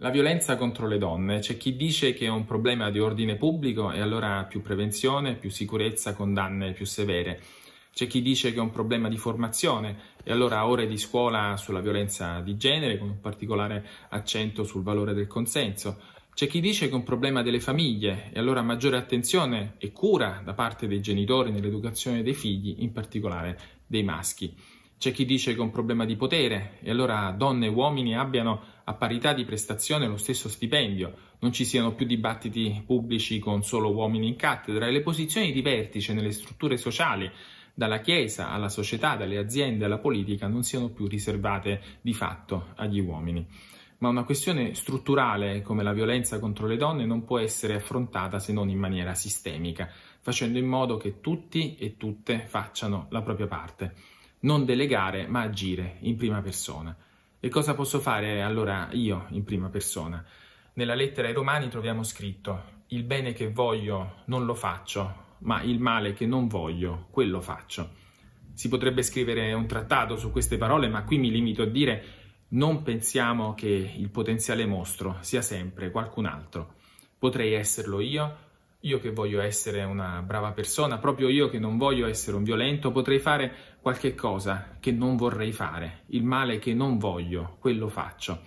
La violenza contro le donne, c'è chi dice che è un problema di ordine pubblico e allora più prevenzione, più sicurezza, condanne più severe. C'è chi dice che è un problema di formazione e allora ore di scuola sulla violenza di genere con un particolare accento sul valore del consenso. C'è chi dice che è un problema delle famiglie e allora maggiore attenzione e cura da parte dei genitori nell'educazione dei figli, in particolare dei maschi. C'è chi dice che è un problema di potere e allora donne e uomini abbiano a parità di prestazione lo stesso stipendio, non ci siano più dibattiti pubblici con solo uomini in cattedra e le posizioni di vertice nelle strutture sociali, dalla Chiesa alla società, dalle aziende alla politica, non siano più riservate di fatto agli uomini. Ma una questione strutturale come la violenza contro le donne non può essere affrontata se non in maniera sistemica, facendo in modo che tutti e tutte facciano la propria parte non delegare ma agire in prima persona. E cosa posso fare allora io in prima persona? Nella lettera ai Romani troviamo scritto il bene che voglio non lo faccio, ma il male che non voglio, quello faccio. Si potrebbe scrivere un trattato su queste parole, ma qui mi limito a dire non pensiamo che il potenziale mostro sia sempre qualcun altro. Potrei esserlo io, io che voglio essere una brava persona, proprio io che non voglio essere un violento, potrei fare qualche cosa che non vorrei fare, il male che non voglio, quello faccio.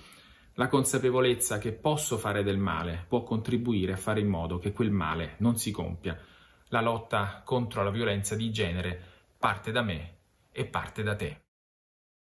La consapevolezza che posso fare del male può contribuire a fare in modo che quel male non si compia. La lotta contro la violenza di genere parte da me e parte da te.